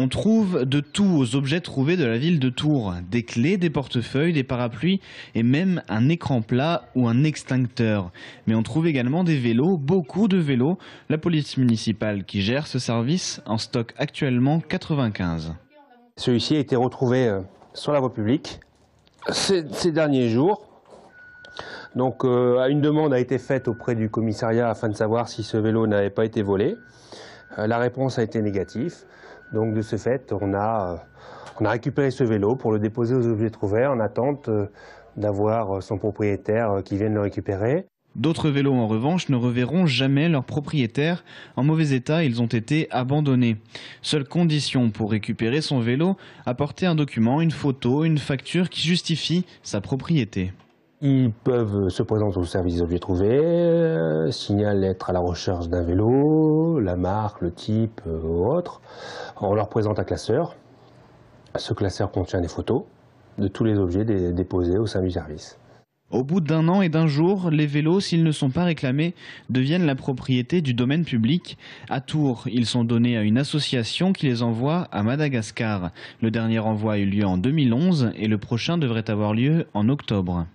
On trouve de tout aux objets trouvés de la ville de Tours. Des clés, des portefeuilles, des parapluies et même un écran plat ou un extincteur. Mais on trouve également des vélos, beaucoup de vélos. La police municipale qui gère ce service en stocke actuellement 95. Celui-ci a été retrouvé euh, sur la voie publique ces, derniers jours. Donc euh, une demande a été faite auprès du commissariat afin de savoir si ce vélo n'avait pas été volé. Euh, la réponse a été négative. Donc de ce fait, on a, récupéré ce vélo pour le déposer aux objets trouvés en attente euh, d'avoir son propriétaire euh, qui vienne le récupérer. D'autres vélos, en revanche, ne reverront jamais leur propriétaire. En mauvais état, ils ont été abandonnés. Seule condition pour récupérer son vélo, apporter un document, une photo, une facture qui justifie sa propriété. Ils peuvent se présenter au service des objets trouvés, euh, signaler être à la recherche d'un vélo, la marque, le type euh, ou autre. On leur présente un classeur. Ce classeur contient des photos de tous les objets déposés au sein du service. Au bout d'un an et d'un jour, les vélos, s'ils ne sont pas réclamés, deviennent la propriété du domaine public. À Tours, ils sont donnés à une association qui les envoie à Madagascar. Le dernier envoi a eu lieu en 2011 et le prochain devrait avoir lieu en octobre.